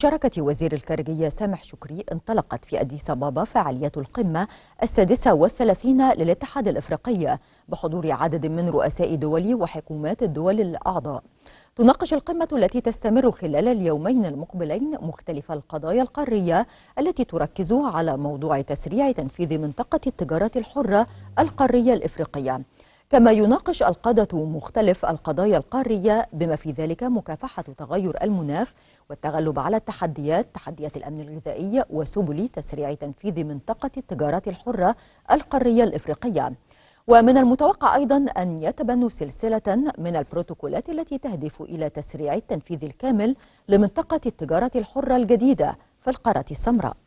بشاركة وزير الخارجية سامح شكري انطلقت في أديس أبابا فعالية القمة السادسة والثلاثين للاتحاد الإفريقي بحضور عدد من رؤساء دول وحكومات الدول الأعضاء تناقش القمة التي تستمر خلال اليومين المقبلين مختلف القضايا القارية التي تركز على موضوع تسريع تنفيذ منطقة التجارة الحرة القارية الإفريقية كما يناقش القادة مختلف القضايا القارية بما في ذلك مكافحة تغير المناخ والتغلب على التحديات تحديات الأمن الغذائي وسبل تسريع تنفيذ منطقة التجارة الحرة القارية الإفريقية ومن المتوقع أيضا أن يتبنوا سلسلة من البروتوكولات التي تهدف إلى تسريع التنفيذ الكامل لمنطقة التجارة الحرة الجديدة في القارة السمراء